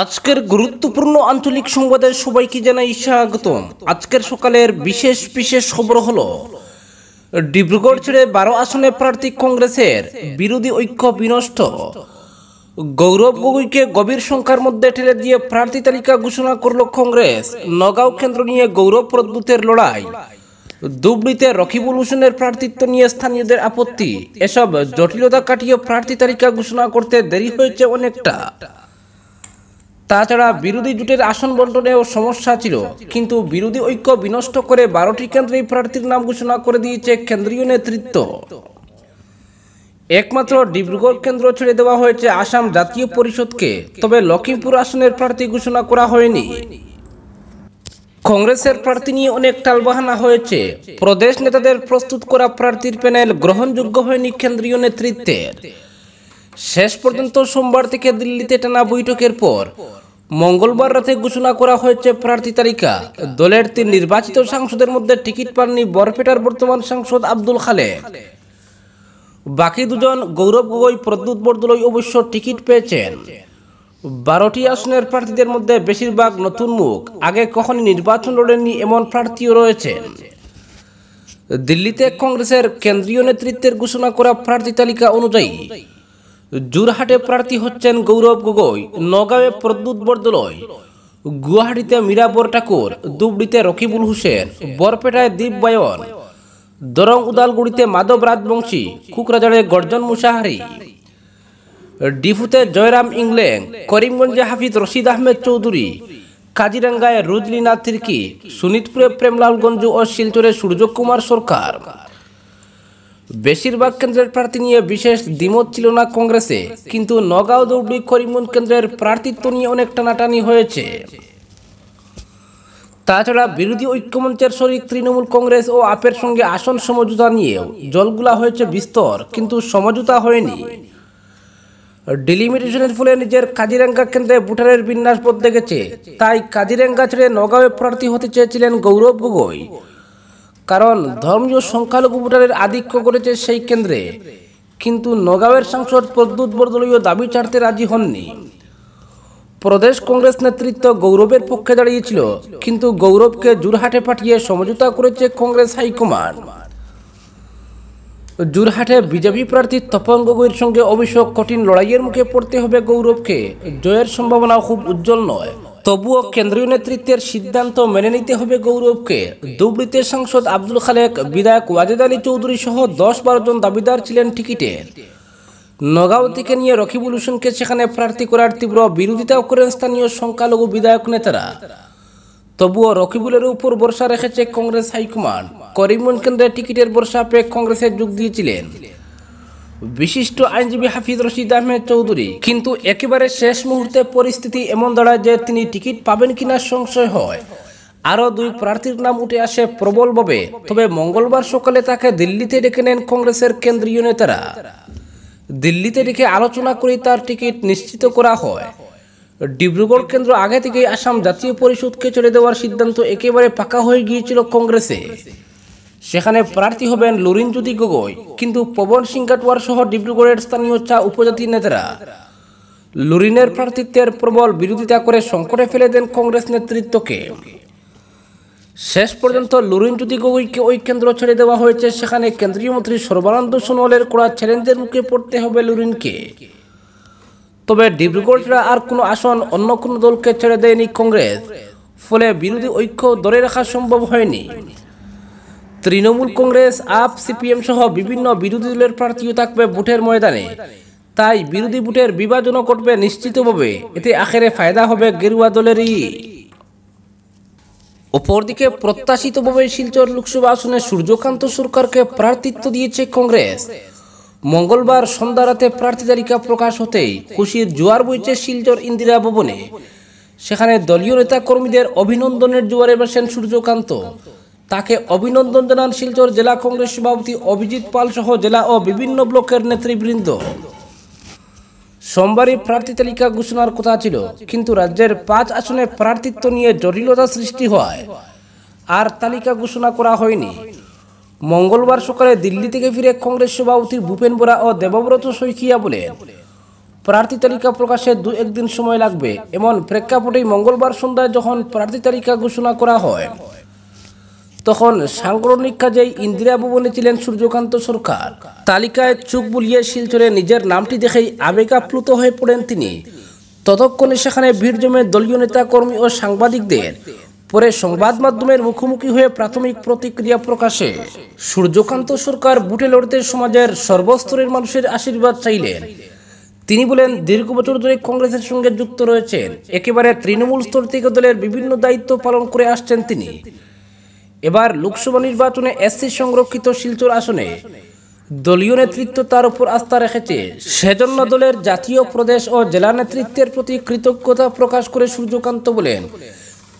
আজকের গুরুত্বপূর্ণ আঞ্চলিক সংবাদে সবাইকে জানাই স্বাগতম আজকের সকালের বিশেষ বিশেষ খবর হলো ডিব্রুগড় ছেড়ে বারো আসনে প্রার্থী কংগ্রেসের বিরোধী ঐক্য বিনষ্ট গৌরব গগৈকে গভীর সংখ্যার মধ্যে ঠেলে দিয়ে প্রার্থী তালিকা ঘোষণা করল কংগ্রেস নগাঁও কেন্দ্র নিয়ে গৌরব প্রদ্যুতের লড়াই দুবড়িতে রকিবুল হোসেনের প্রার্থিত্ব নিয়ে স্থানীয়দের আপত্তি এসব জটিলতা কাটিয়ে প্রার্থী তালিকা ঘোষণা করতে দেরি হয়েছে অনেকটা তাছাড়া বিরোধী জোটের আসন বন্টনেও সমস্যা ছিল কিন্তু বিরোধী ঐক্য বিনষ্ট করে বারোটি কেন্দ্রে প্রার্থীর নাম ঘোষণা করে দিয়েছে কেন্দ্রীয় নেতৃত্ব একমাত্র ডিব্রুগড় কেন্দ্র ছেড়ে দেওয়া হয়েছে আসাম জাতীয় পরিষদকে তবে লখিমপুর আসনের প্রার্থী ঘোষণা করা হয়নি কংগ্রেসের প্রার্থী নিয়ে অনেক টালবাহানা হয়েছে প্রদেশ নেতাদের প্রস্তুত করা প্রার্থীর প্যানেল গ্রহণযোগ্য হয়নি কেন্দ্রীয় নেতৃত্বের শেষ পর্যন্ত সোমবার থেকে দিল্লিতে টানা বৈঠকের পর মঙ্গলবার রাতে ঘোষণা করা হয়েছে প্রার্থী তালিকা দলের তিন নির্বাচিত সাংসদের মধ্যে টিকিট পাননি বরপেটার বর্তমান সাংসদ আব্দুল খালেক বাকি দুজন গৌরব গগৈ প্রদ্যুৎ বরদলৈ অবশ্য টিকিট পেয়েছেন বারোটি আসনের প্রার্থীদের মধ্যে বেশিরভাগ নতুন মুখ আগে কখনই নির্বাচন লড়েননি এমন প্রার্থীও রয়েছেন দিল্লিতে কংগ্রেসের কেন্দ্রীয় নেতৃত্বের ঘোষণা করা প্রার্থী তালিকা অনুযায়ী জুরহাটে প্রার্থী হচ্ছেন গৌরব গগৈ নগাঁওয়ে প্রদ্যুৎ বরদলয় গুয়াহাটিতে মীরাবর ঠাকুর দুবড়িতে রকিবুল হোসেন বরপেটায় দীপ বায়ন দরং উদালগুড়িতে মাধব রাজবংশী কুকরাজারে গর্জন মুসাহারি ডিফুতে জয়রাম ইংল্যাং করিমগঞ্জে হাফিজ রশিদ আহমেদ চৌধুরী কাজিরাঙ্গায় রুজলিনা তির্কি সুনিতপুরে প্রেমলাল গঞ্জু ও শিলচরে সূর্যকুমার সরকার বেশিরভাগ কেন্দ্রের প্রার্থী নিয়ে বিশেষ দ্বিমত ছিল না কংগ্রেসে কিন্তু নগাঁও দৌড়ি করিমগঞ্জ কেন্দ্রের প্রার্থিত্ব নিয়ে অনেক টানাটানি হয়েছে তাছাড়া বিরোধী ঐক্যমঞ্চের শরিক তৃণমূল কংগ্রেস ও আপের সঙ্গে আসন সমঝোতা নিয়েও জলগুলা হয়েছে বিস্তর কিন্তু সমঝোতা হয়নি ডিলিমিটেশনের ফলে নিজের কাজিরাঙ্গা কেন্দ্রে ভুটানের বিন্যাস বদলে গেছে তাই কাজিরাঙ্গা ছেড়ে নগাঁওয়ে প্রার্থী হতে চেয়েছিলেন গৌরব গগৈ কারণ ধর্মীয় সংখ্যালঘু ভোটারের আধিক্য করেছে সেই কেন্দ্রে কিন্তু নগাঁওয়ের সাংসদ প্রদ্যুৎ বরদলীয় দাবি ছাড়তে রাজি হননি প্রদেশ কংগ্রেস নেতৃত্ব গৌরবের পক্ষে দাঁড়িয়েছিল কিন্তু গৌরবকে জুরহাটে পাঠিয়ে সমঝোতা করেছে কংগ্রেস হাইকমান্ড জুরহাটে বিজেপি প্রার্থী তপন গগৈর সঙ্গে অভিষেক কঠিন লড়াইয়ের মুখে পড়তে হবে গৌরবকে জয়ের সম্ভাবনা খুব উজ্জ্বল নয় তবুও কেন্দ্রীয় নেতৃত্বের সিদ্ধান্ত মেনে নিতে হবে গৌরবকে দুবৃত্তের সাংসদ আব্দুল খালেক বিধায়ক ওয়াজেদ আলী চৌধুরী সহ দশ বারো জন দাবিদার ছিলেন টিকিটের নগাঁও থেকে নিয়ে রকিবুল হোসেনকে সেখানে প্রার্থী করার তীব্র বিরোধিতাও করেন স্থানীয় সংখ্যালঘু বিধায়ক নেতারা তবুও রকিবুলের উপর ভরসা রেখেছে কংগ্রেস হাইকমান্ড করিমগঞ্জ কেন্দ্রে টিকিটের ভরসা পেয়ে কংগ্রেসে যোগ দিয়েছিলেন বিশিষ্ট আইনজীবী হাফিজ রশিদ আহমেদ চৌধুরী কিন্তু একেবারে শেষ মুহূর্তে পরিস্থিতি এমন দাঁড়ায় যে তিনি টিকিট পাবেন কিনা সংশয় হয় আরও দুই প্রার্থীর নাম উঠে আসে প্রবলভাবে তবে মঙ্গলবার সকালে তাকে দিল্লিতে ডেকে নেন কংগ্রেসের কেন্দ্রীয় নেতারা দিল্লিতে ডেকে আলোচনা করে তার টিকিট নিশ্চিত করা হয় ডিব্রুগড় কেন্দ্র আগে থেকেই আসাম জাতীয় পরিষদকে চলে দেওয়ার সিদ্ধান্ত একেবারে পাকা হয়ে গিয়েছিল কংগ্রেসে সেখানে প্রার্থী হবেন লুরিনজ্যোতি গগৈ কিন্তু পবন সিং কাটোয়ার সহ ডিব্রুগড়ের স্থানীয় চা উপজাতির নেতারা লুরিনের প্রার্থীত্বের প্রবল বিরোধিতা করে সংকটে ফেলে দেন কংগ্রেস নেতৃত্বকে শেষ পর্যন্ত লুরিনজ্যোতি গগৈকে ওই কেন্দ্র ছেড়ে দেওয়া হয়েছে সেখানে কেন্দ্রীয় মন্ত্রী সর্বানন্দ সোনোয়ালের করা চ্যালেঞ্জের মুখে পড়তে হবে লুরিনকে তবে ডিব্রুগড়রা আর কোনো আসন অন্য কোনো দলকে ছেড়ে দেয়নি কংগ্রেস ফলে বিরোধী ঐক্য ধরে রাখা সম্ভব হয়নি তৃণমূল কংগ্রেস আপ সিপিএম সহ বিভিন্ন বিরোধী দলের প্রার্থীও থাকবে ভোটের ময়দানে তাই বিরোধী বুটের বিভাজনও ঘটবে নিশ্চিতভাবে এতে আখেরে ফায়দা হবে গেরুয়া দলেরই অপরদিকে প্রত্যাশিতভাবে শিলচর লোকসভা আসনে সূর্যকান্ত সরকারকে প্রার্থিত্ব দিয়েছে কংগ্রেস মঙ্গলবার সন্ধ্যা রাতে প্রার্থী তালিকা প্রকাশ হতেই খুশির জোয়ার বইছে শিলচর ইন্দিরা ভবনে সেখানে দলীয় নেতা কর্মীদের অভিনন্দনের জোয়ারে বসেন সূর্যকান্ত তাকে অভিনন্দন জানান শিলচর জেলা কংগ্রেস সভাপতি অভিজিৎ পাল সহ জেলা ও বিভিন্ন ব্লকের নেতৃবৃন্দ সোমবারই প্রার্থী তালিকা ঘোষণার কথা ছিল কিন্তু রাজ্যের পাঁচ আসনে প্রার্থিত্ব নিয়ে জটিলতা সৃষ্টি হয় আর তালিকা ঘোষণা করা হয়নি মঙ্গলবার সকালে দিল্লি থেকে ফিরে কংগ্রেস সভাপতি ভূপেন বোরা ও দেবব্রত শৈকিয়া বলে প্রার্থী তালিকা প্রকাশে দু একদিন সময় লাগবে এমন প্রেক্ষাপটেই মঙ্গলবার সন্ধ্যায় যখন প্রার্থী তালিকা ঘোষণা করা হয় তখন সাংগঠনিকা যে ইন্দিরা ভবনে ছিলেন সূর্যকান্ত সরকার তালিকায় চোখ বুলিয়ে শিলচরে নিজের নামটি দেখেই আবেগাপ্লুত হয়ে পড়েন তিনি ততক্ষণে সেখানে ভিড় জমে দলীয় নেতা কর্মী ও সাংবাদিকদের পরে সংবাদ মাধ্যমের মুখোমুখি হয়ে প্রাথমিক প্রতিক্রিয়া প্রকাশে সূর্যকান্ত সরকার বুটে লড়তে সমাজের সর্বস্তরের মানুষের আশীর্বাদ চাইলেন তিনি বলেন দীর্ঘ বছর ধরে কংগ্রেসের সঙ্গে যুক্ত রয়েছেন একেবারে তৃণমূল স্তর থেকে দলের বিভিন্ন দায়িত্ব পালন করে আসছেন তিনি এবার লোকসভা নির্বাচনে এসসি সংরক্ষিত শিলচর আসনে দলীয় নেতৃত্ব তার উপর আস্থা রেখেছে সেজন্য দলের জাতীয় প্রদেশ ও জেলা নেতৃত্বের প্রতি কৃতজ্ঞতা প্রকাশ করে সূর্যকান্ত বলেন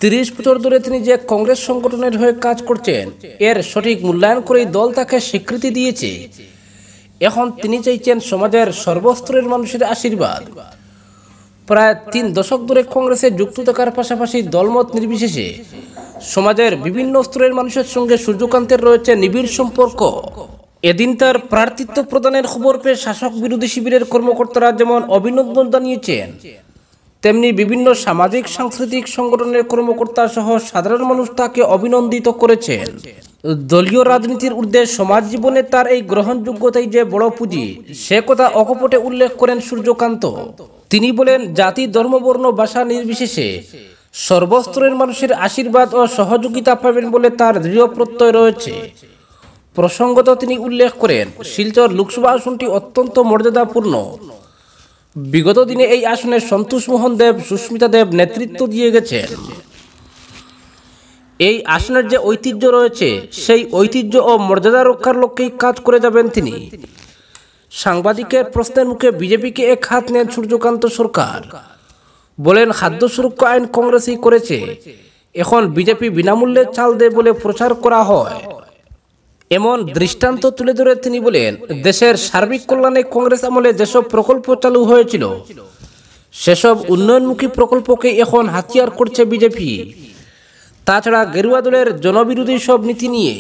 তিরিশ বছর ধরে তিনি যে কংগ্রেস সংগঠনের হয়ে কাজ করছেন এর সঠিক মূল্যায়ন করেই দল তাকে স্বীকৃতি দিয়েছে এখন তিনি চাইছেন সমাজের সর্বস্তরের মানুষের আশীর্বাদ প্রায় তিন দশক ধরে কংগ্রেসে যুক্ত থাকার পাশাপাশি দলমত নির্বিশেষে সমাজের বিভিন্ন স্তরের মানুষের সঙ্গে সূর্যকান্তের রয়েছে নিবিড় সম্পর্ক এদিন তার প্রার্থিত্ব প্রদানের খবর পেয়ে শাসক বিরোধী শিবিরের কর্মকর্তারা যেমন অভিনন্দন জানিয়েছেন তেমনি বিভিন্ন সামাজিক সাংস্কৃতিক সংগঠনের কর্মকর্তা সহ সাধারণ মানুষ তাকে অভিনন্দিত করেছেন দলীয় রাজনীতির ঊর্ধ্বে সমাজ জীবনে তার এই গ্রহণযোগ্যতাই যে বড় পুঁজি সে কথা অকপটে উল্লেখ করেন সূর্যকান্ত তিনি বলেন জাতি ধর্মবর্ণ ভাষা নির্বিশেষে সর্বস্তরের মানুষের আশীর্বাদ ও সহযোগিতা পাবেন বলে তার দৃঢ় প্রত্যয় রয়েছে প্রসঙ্গত তিনি উল্লেখ করেন শিলচর লোকসভা আসনটি অত্যন্ত মর্যাদাপূর্ণ বিগত দিনে এই আসনে সন্তোষ মোহন দেব সুস্মিতা দেব নেতৃত্ব দিয়ে গেছেন এই আসনের যে ঐতিহ্য রয়েছে সেই ঐতিহ্য ও মর্যাদা রক্ষার লক্ষ্যেই কাজ করে যাবেন তিনি সাংবাদিকের প্রশ্নের মুখে বিজেপিকে এক হাত নেন সূর্যকান্ত সরকার বলেন খাদ্য সুরক্ষা আইন কংগ্রেসই করেছে এখন বিজেপি বিনামূল্যে চাল দেয় বলে প্রচার করা হয় এমন দৃষ্টান্ত তুলে ধরে তিনি বলেন দেশের সার্বিক কল্যাণে কংগ্রেস আমলে যেসব প্রকল্প চালু হয়েছিল সেসব উন্নয়নমুখী প্রকল্পকে এখন হাতিয়ার করছে বিজেপি তাছাড়া গেরুয়া দলের জনবিরোধী সব নীতি নিয়ে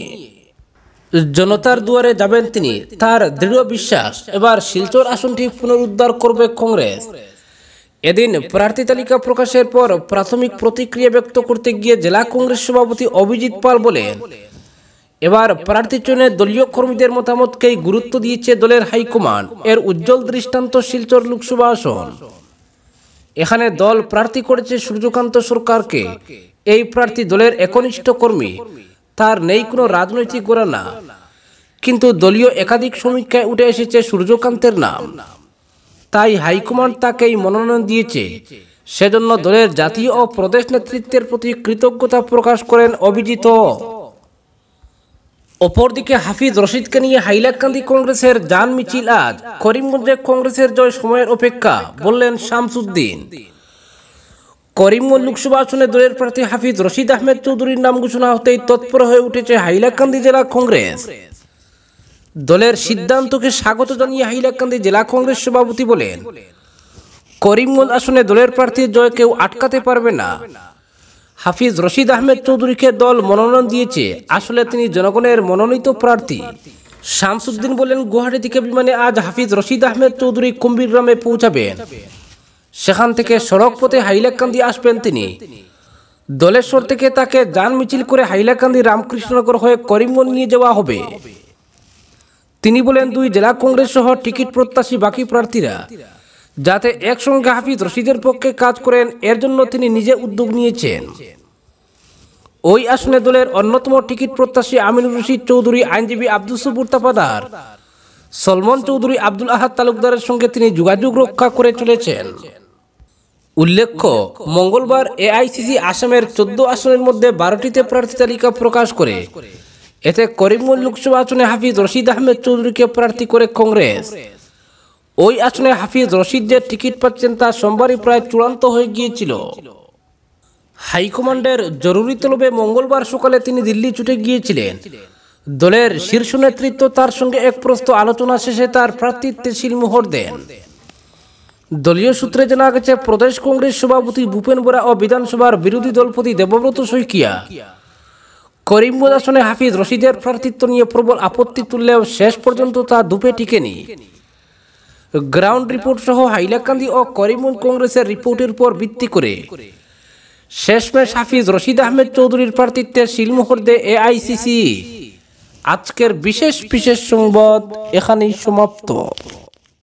জনতার দুয়ারে যাবেন তিনি তার দৃঢ় বিশ্বাস এবার শিলচর আসনটি পুনরুদ্ধার করবে কংগ্রেস এদিন প্রার্থী তালিকা প্রকাশের পর প্রাথমিক প্রতিক্রিয়া ব্যক্ত করতে গিয়ে জেলা কংগ্রেস সভাপতি অভিজিৎ পাল বলেন এবার প্রার্থী চয়নে দলীয় কর্মীদের মতামতকেই গুরুত্ব দিয়েছে দলের হাইকমান্ড এর উজ্জ্বল দৃষ্টান্ত শিলচর লোকসভা আসন এখানে দল প্রার্থী করেছে সূর্যকান্ত সরকারকে এই প্রার্থী দলের একনিষ্ঠ কর্মী তার নেই কোনো রাজনৈতিক গোড়া না কিন্তু দলীয় একাধিক সমীক্ষায় উঠে এসেছে সূর্যকান্তের নাম তাই হাইকমান্ড তাকেই মনোনয়ন দিয়েছে সেজন্য দলের জাতীয় ও প্রদেশ নেতৃত্বের প্রতি কৃতজ্ঞতা প্রকাশ করেন অভিজিত অপরদিকে হাফিজ রশিদকে নিয়ে হাইলাকান্দি কংগ্রেসের জান মিছিল আজ করিমগঞ্জে কংগ্রেসের জয় সময়ের অপেক্ষা বললেন শামসুদ্দিন করিমগঞ্জ লোকসভা আসনে দলের প্রার্থী হাফিজ রশিদ আহমেদ চৌধুরীর নাম ঘোষণা হতেই তৎপর হয়ে উঠেছে হাইলাকান্দি জেলা কংগ্রেস দলের সিদ্ধান্তকে স্বাগত জানিয়ে হাইলাকান্দি জেলা কংগ্রেস সভাপতি বলেন করিমগঞ্জ আসনে দলের প্রার্থীর জয় কেউ আটকাতে পারবে না হাফিজ রশিদ আহমেদ চৌধুরীকে দল মনোনয়ন দিয়েছে আসলে তিনি জনগণের মনোনীত প্রার্থী শামসুদ্দিন বলেন গুয়াহাটি থেকে বিমানে আজ হাফিজ রশিদ আহমেদ চৌধুরী কুম্বির গ্রামে পৌঁছাবেন সেখান থেকে সড়ক পথে হাইলাকান্দি আসবেন তিনি দলেশ্বর থেকে তাকে যান মিছিল করে হাইলাকান্দি রামকৃষ্ণনগর হয়ে করিমগঞ্জ নিয়ে যাওয়া হবে তিনি বলেন দুই জেলা কংগ্রেস সহ টিকিট প্রত্যাশী বাকি প্রার্থীরা যাতে একসঙ্গে হাফিজ রশিদের পক্ষে কাজ করেন এর জন্য তিনি নিজে উদ্যোগ নিয়েছেন ওই আসনে দলের অন্যতম টিকিট প্রত্যাশী আমিনুর রশিদ চৌধুরী আইনজীবী আব্দুল সবুর তাপাদার সলমন চৌধুরী আব্দুল আহাদ তালুকদারের সঙ্গে তিনি যোগাযোগ রক্ষা করে চলেছেন উল্লেখ্য মঙ্গলবার এআইসিসি আসামের চোদ্দ আসনের মধ্যে বারোটিতে প্রার্থী তালিকা প্রকাশ করে এতে করিমগঞ্জ লোকসভা আসনে হাফিজ রশিদ আহমেদ চৌধুরীকে প্রার্থী করে কংগ্রেস ওই আসনে হাফিজ রশিদ যে টিকিট পাচ্ছেন তা সোমবারই প্রায় চূড়ান্ত হয়ে গিয়েছিল হাইকমান্ডের জরুরি তলবে মঙ্গলবার সকালে তিনি দিল্লি ছুটে গিয়েছিলেন দলের শীর্ষ নেতৃত্ব তার সঙ্গে এক প্রস্ত আলোচনা শেষে তার প্রার্থিত্বে শিলমোহর দেন দলীয় সূত্রে জানা গেছে প্রদেশ কংগ্রেস সভাপতি ভূপেন বোরা ও বিধানসভার বিরোধী দলপতি দেবব্রত শৈকিয়া করিমবুল আসনে হাফিজ রশিদের প্রার্থিত্ব নিয়ে প্রবল আপত্তি তুললেও শেষ পর্যন্ত তা দুপে টিকেনি গ্রাউন্ড রিপোর্ট সহ হাইলাকান্দি ও করিমুল কংগ্রেসের রিপোর্টের উপর ভিত্তি করে শেষমেশ হাফিজ রশিদ আহমেদ চৌধুরীর প্রার্থিত্বে শিলমোহর দে এআইসিসি আজকের বিশেষ বিশেষ সংবাদ এখানেই সমাপ্ত